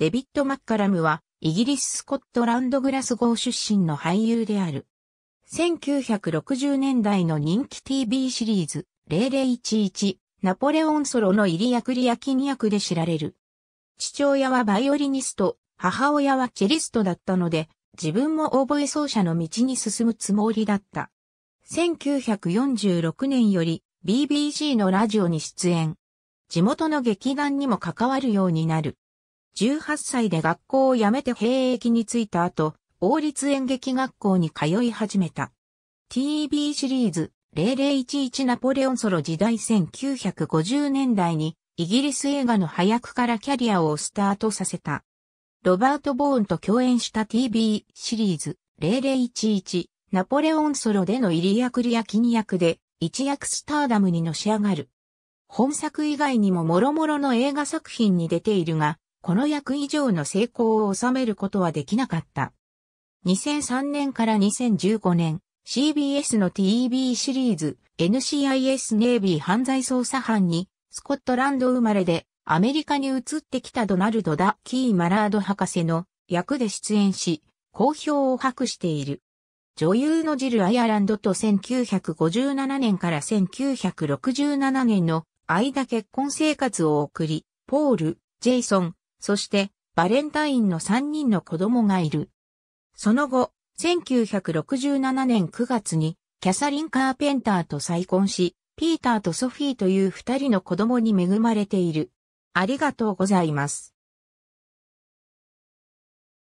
デビッド・マッカラムは、イギリス・スコットランド・グラスゴー出身の俳優である。1960年代の人気 TV シリーズ、0011、ナポレオンソロのイリア・クリア・キニ役で知られる。父親はバイオリニスト、母親はチェリストだったので、自分もオーボエ奏者の道に進むつもりだった。1946年より BBC のラジオに出演。地元の劇団にも関わるようになる。18歳で学校を辞めて兵役に就いた後、王立演劇学校に通い始めた。TV シリーズ0011ナポレオンソロ時代1950年代にイギリス映画の早くからキャリアをスタートさせた。ロバート・ボーンと共演した TV シリーズ0011ナポレオンソロでのイリア・クリア・キニ役で一躍スターダムにのし上がる。本作以外にも諸々の映画作品に出ているが、この役以上の成功を収めることはできなかった。2003年から2015年、CBS の t v b シリーズ NCIS ネイビー犯罪捜査班にスコットランド生まれでアメリカに移ってきたドナルド・ダ・キー・マラード博士の役で出演し、好評を博している。女優のジル・アイアランドと1957年から1967年の間結婚生活を送り、ポール、ジェイソン、そしてバレンタインの3人の子供がいる。その後、1967年9月にキャサリン・カーペンターと再婚し、ピーターとソフィーという二人の子供に恵まれている。ありがとうございます。